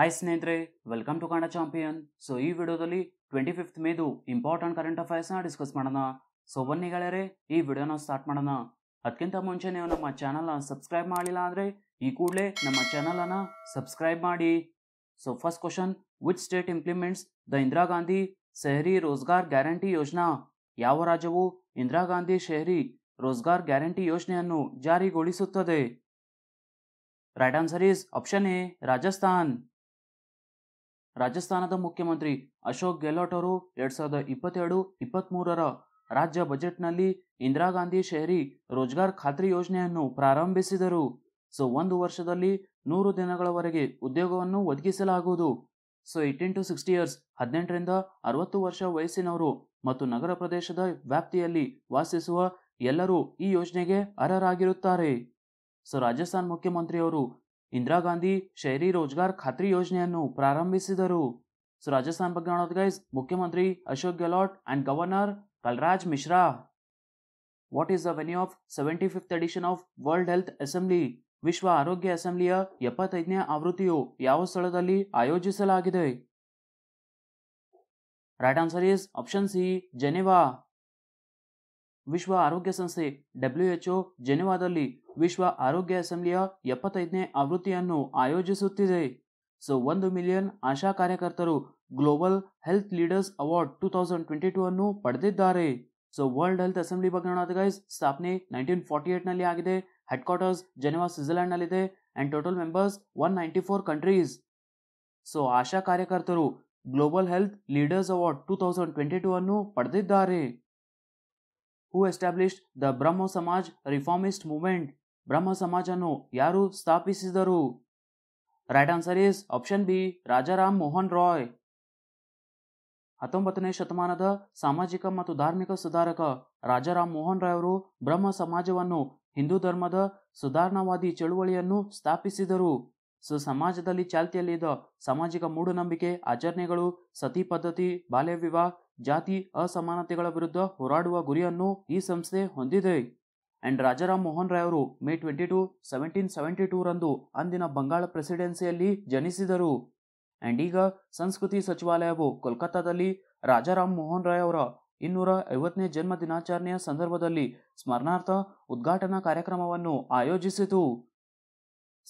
Hi ಸ್ನೇಹಿತರೆ welcome to Kannada champion so ಈ ವಿಡಿಯೋದಲ್ಲಿ ಟ್ವೆಂಟಿ ಫಿಫ್ತ್ ಮೇದು ಇಂಪಾರ್ಟೆಂಟ್ ಕರೆಂಟ್ ಅಫೇರ್ಸ್ನ ಡಿಸ್ಕಸ್ ಮಾಡೋಣ ಸೊ ಬನ್ನಿ ಗೆಳೆಯರೆ ಈ ವಿಡಿಯೋನ ಸ್ಟಾರ್ಟ್ ಮಾಡೋಣ ಅದಕ್ಕಿಂತ ಮುಂಚೆ ನೀವು ನಮ್ಮ ಚಾನಲ್ನ ಸಬ್ಸ್ಕ್ರೈಬ್ ಮಾಡಿಲ್ಲ ಅಂದರೆ ಈ ಕೂಡಲೇ ನಮ್ಮ ಚಾನಲನ್ನು ಸಬ್ಸ್ಕ್ರೈಬ್ ಮಾಡಿ so first question which state implements the Indira Gandhi Shahari Rozgar guarantee Yojana ಯಾವ ರಾಜ್ಯವು ಇಂದಿರಾ ಗಾಂಧಿ ಶಹರಿ ರೋಜ್ಗಾರ್ ಗ್ಯಾರಂಟಿ ಯೋಜನೆಯನ್ನು ಜಾರಿಗೊಳಿಸುತ್ತದೆ right answer is option A Rajasthan ರಾಜಸ್ಥಾನದ ಮುಖ್ಯಮಂತ್ರಿ ಅಶೋಕ್ ಗೆಹ್ಲೋಟ್ ಅವರು ಎರಡ್ ಸಾವಿರದ ಇಪ್ಪತ್ತೆರಡು ಇಪ್ಪತ್ತ್ಮೂರರ ರಾಜ್ಯ ಬಜೆಟ್ನಲ್ಲಿ ಇಂದಿರಾ ಗಾಂಧಿ ಶಹರಿ ರೋಜ್ಗಾರ್ ಖಾತ್ರಿ ಯೋಜನೆಯನ್ನು ಪ್ರಾರಂಭಿಸಿದರು ಸೊ ಒಂದು ವರ್ಷದಲ್ಲಿ ನೂರು ದಿನಗಳವರೆಗೆ ಉದ್ಯೋಗವನ್ನು ಒದಗಿಸಲಾಗುವುದು so eighteen to sixty years ಹದಿನೆಂಟರಿಂದ ಅರವತ್ತು ವರ್ಷ ವಯಸ್ಸಿನವರು ಮತ್ತು ನಗರ ಪ್ರದೇಶದ ವ್ಯಾಪ್ತಿಯಲ್ಲಿ ವಾಸಿಸುವ ಎಲ್ಲರೂ ಈ ಯೋಜನೆಗೆ ಅರ್ಹರಾಗಿರುತ್ತಾರೆ ಸೊ ರಾಜಸ್ಥಾನ್ ಮುಖ್ಯಮಂತ್ರಿಯವರು ಇಂದಿರಾ ಗಾಂಧಿ ಶಹರಿ ರೋಜ್ಗಾರ್ ಖಾತ್ರಿ ಯೋಜನೆಯನ್ನು ಪ್ರಾರಂಭಿಸಿದರು ಸೊ ರಾಜಸ್ಥಾನ ಬಗ್ಗೆ ನೋಡೋದು ಗೈಸ್ ಮುಖ್ಯಮಂತ್ರಿ Ashok Gehlot and governor Kalraj Mishra what is the venue of seventy fifth edition of World Health Assembly ವಿಶ್ವ ಆರೋಗ್ಯ ಅಸೆಂಬ್ಲಿಯ ಎಪ್ಪತ್ತೈದನೇ ಆವೃತ್ತಿಯು ಯಾವ ಸ್ಥಳದಲ್ಲಿ ಆಯೋಜಿಸಲಾಗಿದೆ right answer is option C Geneva ವಿಶ್ವ ಆರೋಗ್ಯ ಸಂಸ್ಥೆ ಡಬ್ಲ್ಯೂಎಚ್ಒ ಜೆನೆವಾದಲ್ಲಿ ವಿಶ್ವ ಆರೋಗ್ಯ ಅಸೆಂಬ್ಲಿಯ ಎಪ್ಪತ್ತೈದನೇ ಆವೃತ್ತಿಯನ್ನು ಆಯೋಜಿಸುತ್ತಿದೆ ಸೊ ಒಂದು ಮಿಲಿಯನ್ ಆಶಾ ಕಾರ್ಯಕರ್ತರು global health leaders award two thousand twenty two ಅನ್ನು ಪಡೆದಿದ್ದಾರೆ ಸೊ ವರ್ಲ್ಡ್ ಹೆಲ್ತ್ ಅಸೆಂಬ್ಲಿ ಬಗ್ಗೆ ನೋಡೋದು ಗೈಸ್ ಸ್ಥಾಪನೆ ನೈನ್ಟೀನ್ ಫಾರ್ಟಿ ನಲ್ಲಿ ಆಗಿದೆ ಹೆಡ್ ಕ್ವಾರ್ಟರ್ಸ್ ಜೆನೆವಾ ಸ್ವಿಟ್ಜರ್ಲ್ಯಾಂಡ್ನಲ್ಲಿದೆ and total members one ninety four countries so ASHA ಕಾರ್ಯಕರ್ತರು global health leaders award two thousand twenty two ಅನ್ನು ಪಡೆದಿದ್ದಾರೆ who established the Brahmo Samaj reformist movement Brahmo ಸಮಾಜನ್ನು ಯಾರು ಸ್ಥಾಪಿಸಿದರು right answer option B Rajaram Mohan Roy ಹತ್ತೊಂಬತ್ತನೇ ಶತಮಾನದ ಸಾಮಾಜಿಕ ಮತ್ತು ಧಾರ್ಮಿಕ ಸುಧಾರಕ ರಾಜಾರಾಮ್ ಮೋಹನ್ ರಾಯ್ ಅವರು ಬ್ರಹ್ಮ ಸಮಾಜವನ್ನು ಹಿಂದೂ ಧರ್ಮದ ಸುಧಾರಣಾವಾದಿ ಚಳುವಳಿಯನ್ನು ಸ್ಥಾಪಿಸಿದರು ಸೊ ಸಮಾಜದಲ್ಲಿ ಚಾಲ್ತಿಯಲ್ಲಿದ್ದ ಸಾಮಾಜಿಕ ಮೂಢನಂಬಿಕೆ ಆಚರಣೆಗಳು ಸತಿ ಪದ್ಧತಿ ಬಾಲ್ಯ ವಿವಾಹ ಜಾತಿ ಅಸಮಾನತೆಗಳ ವಿರುದ್ಧ ಹೋರಾಡುವ ಗುರಿಯನ್ನು ಈ ಸಂಸ್ಥೆ ಹೊಂದಿದೆ ಅಂಡ್ ರಾಜಾರಾಮ್ ಮೋಹನ್ ರಾಯ್ ಅವರು May twenty two seventeen seventy ಟೂರಂದು ರಂದು ಅಂದಿನ ಬಂಗಾಳ ಪ್ರೆಸಿಡೆನ್ಸಿಯಲ್ಲಿ ಜನಿಸಿದರು ಅಂಡ್ ಈಗ ಸಂಸ್ಕೃತಿ ಸಚಿವಾಲಯವು ಕೋಲ್ಕತ್ತಾದಲ್ಲಿ ರಾಜಾರಾಮ್ ಮೋಹನ್ ರಾಯ್ ಅವರ ಇನ್ನೂರ ಐವತ್ತನೇ ಜನ್ಮ ದಿನಾಚರಣೆಯ ಸಂದರ್ಭದಲ್ಲಿ ಸ್ಮರಣಾರ್ಥ ಉದ್ಘಾಟನಾ ಕಾರ್ಯಕ್ರಮವನ್ನು ಆಯೋಜಿಸಿತು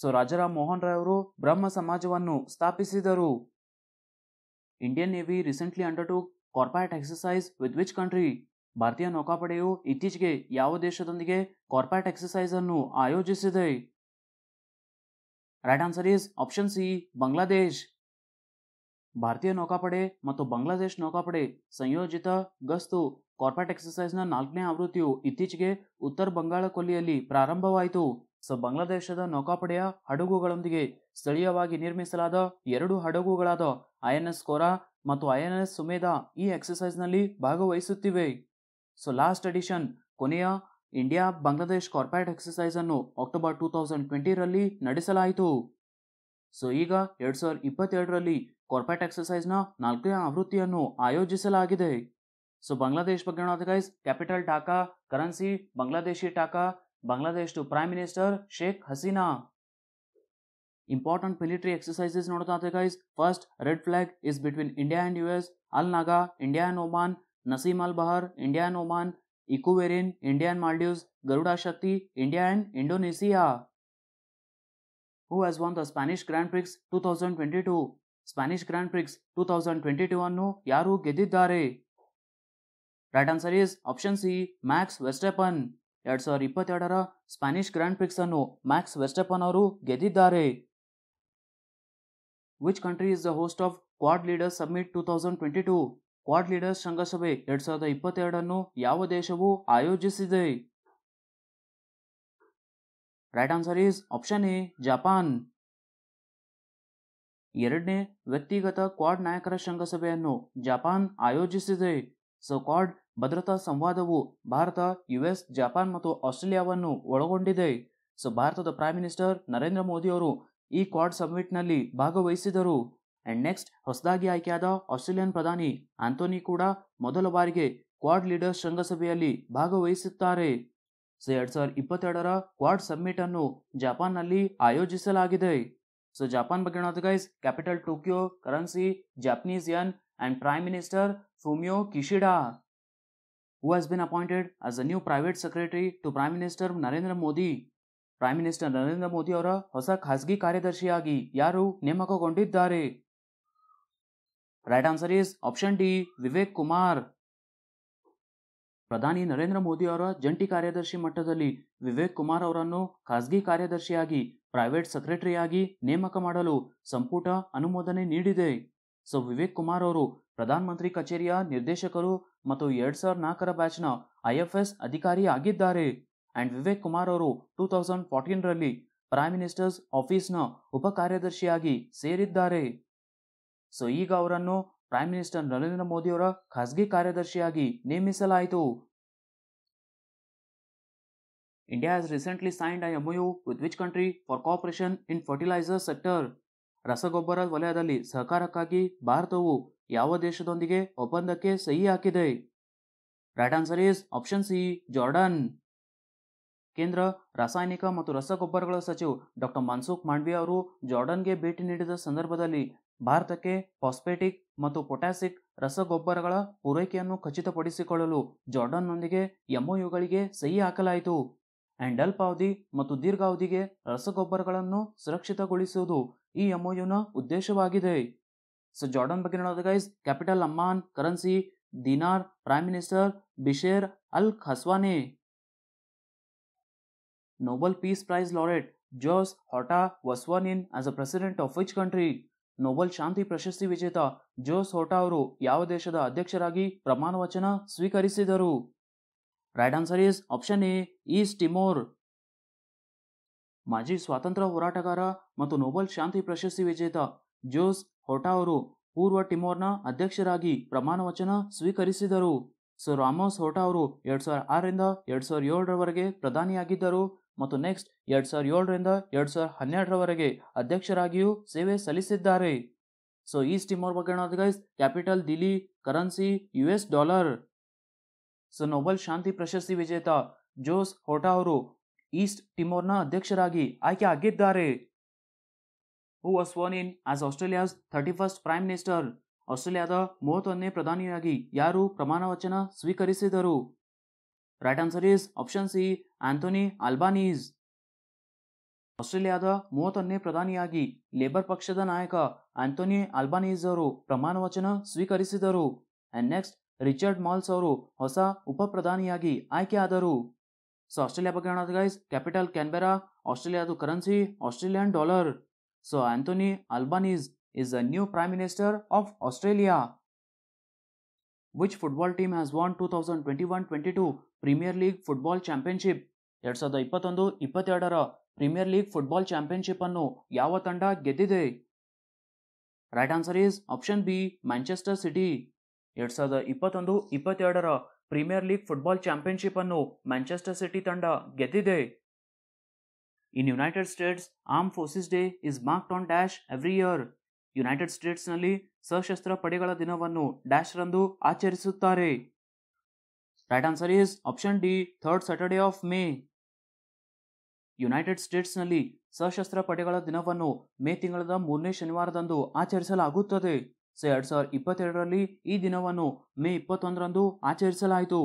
ಸೊ ರಾಜಾರಾಮ್ ಮೋಹನ್ ರಾಯ್ ಅವರು ಬ್ರಹ್ಮ ಸಮಾಜವನ್ನು ಸ್ಥಾಪಿಸಿದರು Indian navy recently to corporate exercise with which country ಭಾರತೀಯ ನೌಕಾಪಡೆಯು ಇತ್ತೀಚೆಗೆ ಯಾವ ದೇಶದೊಂದಿಗೆ ಕಾರ್ಪೊರೇಟ್ ಎಕ್ಸಸೈಸ್ ಅನ್ನು ಆಯೋಜಿಸಿದೆ right answer is option C Bangladesh ಭಾರತೀಯ ನೌಕಾಪಡೆ ಮತ್ತು ಬಾಂಗ್ಲಾದೇಶ್ ನೌಕಾಪಡೆ ಸಂಯೋಜಿತ ಗಸ್ತು ಕಾರ್ಪೊರೇಟ್ ನ ನಾಲ್ಕನೇ ಆವೃತ್ತಿಯು ಇತ್ತೀಚೆಗೆ ಉತ್ತರ ಬಂಗಾಳ ಕೊಲ್ಲಿಯಲ್ಲಿ ಪ್ರಾರಂಭವಾಯಿತು ಸೊ ಬಾಂಗ್ಲಾದೇಶದ ನೌಕಾಪಡೆಯ ಹಡಗುಗಳೊಂದಿಗೆ ಸ್ಥಳೀಯವಾಗಿ ನಿರ್ಮಿಸಲಾದ ಎರಡು ಹಡಗುಗಳಾದ ಐಎನ್ಎಸ್ ಕೋರಾ ಮತ್ತು ಐ ಎನ್ ಎಸ್ ಸುಮೇಧ ಈ ಎಕ್ಸಸೈಸ್ನಲ್ಲಿ ಭಾಗವಹಿಸುತ್ತಿವೆ ಸೊ ಲಾಸ್ಟ್ ಎಡಿಷನ್ ಕೊನೆಯ ಇಂಡಿಯಾ ಬಾಂಗ್ಲಾದೇಶ್ ಕಾರ್ಪೊರೇಟ್ ಎಕ್ಸಸೈಸ್ ಅನ್ನು ಅಕ್ಟೋಬರ್ ಟೂ ತೌಸಂಡ್ ಟ್ವೆಂಟಿರಲ್ಲಿ ನಡೆಸಲಾಯಿತು ಸೊ ಈಗ ಎರಡು ಸಾವಿರದ ಇಪ್ಪತ್ತೆರಡರಲ್ಲಿ ಕಾರ್ಪೊರೇಟ್ ಎಕ್ಸಸೈಸ್ನ ನಾಲ್ಕನೇ ಆವೃತ್ತಿಯನ್ನು ಆಯೋಜಿಸಲಾಗಿದೆ ಸೊ ಬಾಂಗ್ಲಾದೇಶ್ ಬಗ್ಗೆ guys capital Dhaka currency Bangladeshi taka Bangladesh to prime minister Sheikh Hasina Important military exercises note that guys. First, red flag is between India and US, Al Naga, India and Oman, Nasim Al Bahar, India and Oman, Ecuadorian, India and Maldives, Garuda Shakti, India and Indonesia. Who has won the Spanish Grand Prix 2022? Spanish Grand Prix 2022 ಅನ್ನು ಯಾರು ಗೆದ್ದಿದ್ದಾರೆ right answer is option C Max Verstappen ಎರಡ್ ಸಾವಿರದ ಇಪ್ಪತ್ತೆರಡರ Spanish grand prix ಅನ್ನು Max Verstappen ಅವರು ಗೆದ್ದಿದ್ದಾರೆ which country is the host of Quad leaders summit two thousand twenty two Quad leaders ಶೃಂಗಸಭೆ ಎರಡ್ ಸಾವಿರದ ಇಪ್ಪತ್ತೆರಡನ್ನು ಯಾವ ದೇಶವು ಆಯೋಜಿಸಿದೆ right answer is option A Japan ಎರಡನೇ ವ್ಯಕ್ತಿಗತ ಕ್ವಾಡ್ ನಾಯಕರ ಶೃಂಗಸಭೆಯನ್ನು ಜಪಾನ್ ಆಯೋಜಿಸಿದೆ ಸೊ ಕ್ವಾಡ್ ಭದ್ರತಾ ಸಂವಾದವು ಭಾರತ ಯುಎಸ್ ಜಪಾನ್ ಮತ್ತು ಆಸ್ಟ್ರೇಲಿಯಾವನ್ನು ಒಳಗೊಂಡಿದೆ ಸೊ ಭಾರತದ ಪ್ರೈಮ್ ಮಿನಿಸ್ಟರ್ ನರೇಂದ್ರ ಮೋದಿ ಅವರು ಈ ಕ್ವಾಡ್ ಸಮ್ಮಿಟ್ನಲ್ಲಿ ಭಾಗವಹಿಸಿದರು ಅಂಡ್ ನೆಕ್ಸ್ಟ್ ಹೊಸದಾಗಿ ಆಯ್ಕೆಯಾದ ಆಸ್ಟ್ರೇಲಿಯನ್ ಪ್ರಧಾನಿ ಆಂಥೋನಿ ಕೂಡ ಮೊದಲ ಬಾರಿಗೆ ಕ್ವಾಡ್ ಲೀಡರ್ಸ್ ಶೃಂಗಸಭೆಯಲ್ಲಿ ಭಾಗವಹಿಸುತ್ತಾರೆ ಸೊ ಎರಡ್ ಸಾವಿರದ ಇಪ್ಪತ್ತೆರಡರ ಕ್ವಾಡ್ ಸಮ್ಮಿಟ್ ಅನ್ನು ಜಪಾನ್ನಲ್ಲಿ ಆಯೋಜಿಸಲಾಗಿದೆ ಸೊ ಜಪಾನ್ ಬಗ್ಗೆ guys capital Tokyo currency Japanese yen and prime minister Fumio Kishida who has been appointed as a new private secretary to prime minister Narendra Modi prime minister Narendra Modi ಅವರ ಹೊಸ ಖಾಸಗಿ ಕಾರ್ಯದರ್ಶಿಯಾಗಿ ಯಾರು ನೇಮಕಗೊಂಡಿದ್ದಾರೆ right answer is option D Vivek Kumar ಪ್ರಧಾನಿ ನರೇಂದ್ರ ಮೋದಿ ಅವರ ಜಂಟಿ ಕಾರ್ಯದರ್ಶಿ ಮಟ್ಟದಲ್ಲಿ ವಿವೇಕ್ ಕುಮಾರ್ ಅವರನ್ನು ಖಾಸಗಿ ಕಾರ್ಯದರ್ಶಿಯಾಗಿ ಪ್ರೈವೇಟ್ ಸೆಕ್ರೆಟರಿಯಾಗಿ ನೇಮಕ ಮಾಡಲು ಸಂಪುಟ ಅನುಮೋದನೆ ನೀಡಿದೆ ಸೊ ವಿವೇಕ್ ಕುಮಾರ್ ಅವರು ಪ್ರಧಾನಮಂತ್ರಿ ಕಚೇರಿಯ ನಿರ್ದೇಶಕರು ಮತ್ತು ಎರಡ್ ಸಾವಿರದ ನಾಲ್ಕರ ಬ್ಯಾಚ್ನ ಐಎಫ್ಎಸ್ ಅಧಿಕಾರಿ ಆಗಿದ್ದಾರೆ ಅಂಡ್ ವಿವೇಕ್ ಕುಮಾರ್ ಅವರು ಟೂ ತೌಸಂಡ್ ಫೋರ್ಟೀನ್ರಲ್ಲಿ ಪ್ರೈಮ್ ಮಿನಿಸ್ಟರ್ಸ್ ಆಫೀಸ್ನ ಉಪ ಕಾರ್ಯದರ್ಶಿಯಾಗಿ ಸೇರಿದ್ದಾರೆ ಸೊ ಈಗ ಅವರನ್ನು ಪ್ರೈಮ್ ಮಿನಿಸ್ಟರ್ ನರೇಂದ್ರ ಮೋದಿಯವರ ಖಾಸಗಿ ಕಾರ್ಯದರ್ಶಿಯಾಗಿ ನೇಮಿಸಲಾಯಿತು India recently signed signed an U with which country for cooperation in fertiliser sector ರಸಗೊಬ್ಬರ ವಲಯದಲ್ಲಿ ಸಹಕಾರಕ್ಕಾಗಿ ಭಾರತವು ಯಾವ ದೇಶದೊಂದಿಗೆ ಒಪ್ಪಂದಕ್ಕೆ ಸಹಿ ಹಾಕಿದೆ right answer is option C Jordan ಕೇಂದ್ರ ರಾಸಾಯನಿಕ ಮತ್ತು ರಸಗೊಬ್ಬರಗಳ ಸಚಿವ ಡಾಕ್ಟರ್ ಮನ್ಸುಖ್ ಮಾಂಡ್ವಿ ಅವರು ಜಾರ್ಡನ್ಗೆ ಭೇಟಿ ನೀಡಿದ ಸಂದರ್ಭದಲ್ಲಿ ಭಾರತಕ್ಕೆ ಫಾಸ್ಫೇಟಿಕ್ ಮತ್ತು ಪೊಟ್ಯಾಸಿಕ್ ರಸಗೊಬ್ಬರಗಳ ಪೂರೈಕೆಯನ್ನು ಖಚಿತಪಡಿಸಿಕೊಳ್ಳಲು ಜಾರ್ಡನ್ನೊಂದಿಗೆ ಎಂಒಯುಗಳಿಗೆ ಸಹಿ ಹಾಕಲಾಯಿತು ಆ್ಯಂಡ್ ಅಲ್ಪಾವಧಿ ಮತ್ತು ದೀರ್ಘಾವಧಿಗೆ ರಸಗೊಬ್ಬರಗಳನ್ನು ಸುರಕ್ಷಿತಗೊಳಿಸುವುದು ಈ ಎಂಒಯುನ ಉದ್ದೇಶವಾಗಿದೆ ಸೊ ಜಾರ್ಡನ್ ಬಗ್ಗೆ ನೋಡೋದು guys capital Amman currency dinar prime minister Bisher al Khasawneh Nobel Peace Prize laureate Jose Horta was sworn in as a president of which country? Nobel ಶಾಂತಿ ಪ್ರಶಸ್ತಿ ವಿಜೇತ ಜೋಸ್ ಹೋಟಾ ಅವರು ಯಾವ ದೇಶದ ಅಧ್ಯಕ್ಷರಾಗಿ ಪ್ರಮಾಣ ವಚನ ಸ್ವೀಕರಿಸಿದರು right answer is option A East Timor ಮಾಜಿ ಸ್ವಾತಂತ್ರ್ಯ ಹೋರಾಟಗಾರ ಮತ್ತು ನೋಬಲ್ ಶಾಂತಿ ಪ್ರಶಸ್ತಿ ವಿಜೇತ ಜೋಸ್ ಹೋಟಾ ಅವರು ಪೂರ್ವ ಟಿಮೋರ್ನ ಅಧ್ಯಕ್ಷರಾಗಿ ಪ್ರಮಾಣ ವಚನ ಸ್ವೀಕರಿಸಿದರು ಸೊ ರಾಮೋಸ್ ಹೋಟಾ ಅವರು ಎರಡ್ ಸಾವಿರದ ಆರರಿಂದ ಎರಡ್ ಸಾವಿರದ ಏಳರವರೆಗೆ ಪ್ರಧಾನಿಯಾಗಿದ್ದರು ಮತ್ತು ನೆಕ್ಸ್ಟ್ ಎರಡ್ ಸಾವಿರದ ಏಳರಿಂದ ಎರಡ್ ಸಾವಿರದ ಹನ್ನೆರಡರವರೆಗೆ ಅಧ್ಯಕ್ಷರಾಗಿಯೂ ಸೇವೆ ಸಲ್ಲಿಸಿದ್ದಾರೆ ಸೊ ಈ ಟಿಮೋರ್ ಬಗ್ಗೆ guys capital Dili currency U S dollar so Nobel ಶಾಂತಿ ಪ್ರಶಸ್ತಿ ವಿಜೇತ ಜೋಸ್ ಹೋಟಾ ಅವರು ಈಸ್ಟ್ ಟಿಮೋರ್ನ ಅಧ್ಯಕ್ಷರಾಗಿ ಆಯ್ಕೆ ಆಗಿದ್ದಾರೆ ಹೂ ವಾಸ್ ವೋನ್ in as Australia's thirty first prime minister ಆಸ್ಟ್ರೇಲಿಯಾದ ಮೂವತ್ತೊಂದನೇ ಪ್ರಧಾನಿಯಾಗಿ ಯಾರು ಪ್ರಮಾಣ ವಚನ ಸ್ವೀಕರಿಸಿದರು right answer is option C Anthony Albanese ಆಸ್ಟ್ರೇಲಿಯಾದ ಮೂವತ್ತೊಂದನೇ ಪ್ರಧಾನಿಯಾಗಿ ಲೇಬರ್ ಪಕ್ಷದ ನಾಯಕ ಆಂಥೋನಿ ಅಲ್ಬಾನೀಸ್ ಅವರು ವಚನ ಸ್ವೀಕರಿಸಿದರು ಅಂಡ್ ನೆಕ್ಸ್ಟ್ ರಿಚರ್ಡ್ ಮಾಲ್ಸ್ ಅವರು ಹೊಸ ಉಪ ಪ್ರಧಾನಿಯಾಗಿ ಆಯ್ಕೆಯಾದರು ಸೊ ಆಸ್ಟ್ರೇಲಿಯಾ ಬಗ್ಗೆ ಗೈಸ್ ಕ್ಯಾಪಿಟಲ್ ಕ್ಯಾನ್ಬೆರಾ ಆಸ್ಟ್ರೇಲಿಯಾದ currency Australian dollar so Anthony Albanese minister of Australia which football team has Which two team twenty one twenty two premier league football championship ಎರಡ್ ಸಾವಿರದ ಇಪ್ಪತ್ತೊಂದು ಇಪ್ಪತ್ತೆರಡರ ಪ್ರೀಮಿಯರ್ ಲೀಗ್ ಫುಟ್ಬಾಲ್ ಚಾಂಪಿಯನ್ಶಿಪ್ ಅನ್ನು ಯಾವ ತಂಡ ಗೆದ್ದಿದೆ right answer is option B Manchester City ಎರಡ್ ಸಾವಿರದ ಇಪ್ಪತ್ತೊಂದು ಇಪ್ಪತ್ತೆರಡರ ಪ್ರೀಮಿಯರ್ ಲೀಗ್ ಫುಟ್ಬಾಲ್ ಚಾಂಪಿಯನ್ಶಿಪ್ ಅನ್ನು ಮ್ಯಾಂಚೆಸ್ಟರ್ ಸಿಟಿ ತಂಡ ಗೆದ್ದಿದೆ in United States arm forces day is marked on dash every year United ಸ್ಟೇಟ್ಸ್ನಲ್ಲಿ ಸಶಸ್ತ್ರ ಪಡೆಗಳ ದಿನವನ್ನು ಡ್ಯಾಶ್ ರಂದು ಆಚರಿಸುತ್ತಾರೆ right answer is option D third Saturday of May United ಸ್ಟೇಟ್ಸ್ನಲ್ಲಿ ಸಶಸ್ತ್ರ ಪಡೆಗಳ ದಿನವನ್ನು ಮೇ ತಿಂಗಳದ ಮೂರನೇ ಶನಿವಾರದಂದು ಆಚರಿಸಲಾಗುತ್ತದೆ ಸೊ ಎರಡ್ ಸಾವಿರದ ಇಪ್ಪತ್ತೆರಡರಲ್ಲಿ ಈ ದಿನವನ್ನು ಮೇ ಇಪ್ಪತ್ತೊಂದರಂದು ಆಚರಿಸಲಾಯಿತು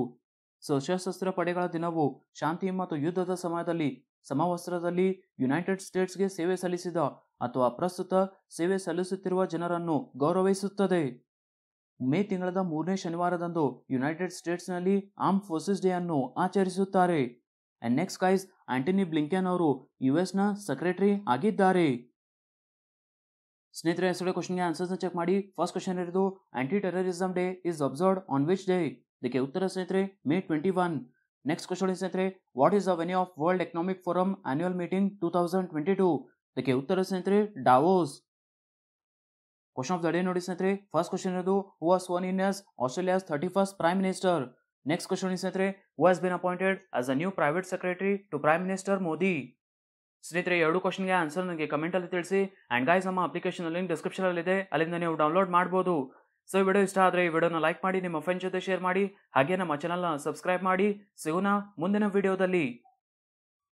ಸಶಸ್ತ್ರ ಪಡೆಗಳ ದಿನವು ಶಾಂತಿ ಮತ್ತು ಯುದ್ಧದ ಸಮಯದಲ್ಲಿ ಸಮವಸ್ತ್ರದಲ್ಲಿ ಯುನೈಟೆಡ್ ಸ್ಟೇಟ್ಸ್ಗೆ ಸೇವೆ ಸಲ್ಲಿಸಿದ ಅಥವಾ ಪ್ರಸ್ತುತ ಸೇವೆ ಸಲ್ಲಿಸುತ್ತಿರುವ ಜನರನ್ನು ಗೌರವಿಸುತ್ತದೆ ಮೇ ತಿಂಗಳದ ಮೂರನೇ ಶನಿವಾರದಂದು ಯುನೈಟೆಡ್ ಸ್ಟೇಟ್ಸ್ನಲ್ಲಿ ಆರ್ಮ್ ಫೋರ್ಸಸ್ ಡೇ ಅನ್ನು ಆಚರಿಸುತ್ತಾರೆ and next guys Antony Blinken ಅವರು ಯು ನ ಸೆಕ್ರೆಟರಿ ಆಗಿದ್ದಾರೆ ಸ್ನೇಹಿತರೆ ಎಸ್ ಕ್ವಶನ್ಗೆ ಆನ್ಸರ್ಸ್ ಚೆಕ್ ಮಾಡಿ ಫಸ್ಟ್ ಕ್ವಶನ್ ಇರೋದು anti terrorism day is observed on which day ಇದಕ್ಕೆ ಉತ್ತರ ಸ್ನೇಹಿತರೆ May twenty one next question ಸ್ನೇಹಿತರೆ what is the venue of world economic forum annual meeting two thousand twenty two ಇದಕ್ಕೆ ಉತ್ತರ ಸ್ನೇಹಿತರೆ Davos question of the day ನೋಡಿ ಸ್ನೇಹಿತರೆ first question ಇರೋದು who are in ಆಸ್ಟ್ರೇಲಿಯಾಸ್ thirty first prime minister next question ಸ್ನೇಹಿತರೆ Snitre, who been been as as a new private secretary to Prime Minister ಸ್ನೇಹಿತರೆ ಎರಡು ಕ್ವಶನ್ಗೆ ಆನ್ಸರ್ ನನಗೆ ಅಲ್ಲಿ ತಿಳಿಸಿ ಅಂಡ್ ಗೈಸ್ ನಮ್ಮ ಅಪ್ಲಿಕೇಶನ್ ಲಿಂಕ್ ಇದೆ ಅಲ್ಲಿಂದ ನೀವು ಡೌನ್ಲೋಡ್ ಮಾಡ್ಬೋದು ಸೊ ಈ ವಿಡಿಯೋ ಇಷ್ಟ ಆದರೆ ಈ ವಿಡಿಯೋನ ಲೈಕ್ ಮಾಡಿ ನಿಮ್ಮ ಫ್ರೆಂಡ್ ಜೊತೆ ಶೇರ್ ಮಾಡಿ ಹಾಗೆ ನಮ್ಮ ಚಾನಲ್ನ ಸಬ್ಸ್ಕ್ರೈಬ್ ಮಾಡಿ ಸಿಗೋಣ ಮುಂದಿನ ವಿಡಿಯೋದಲ್ಲಿ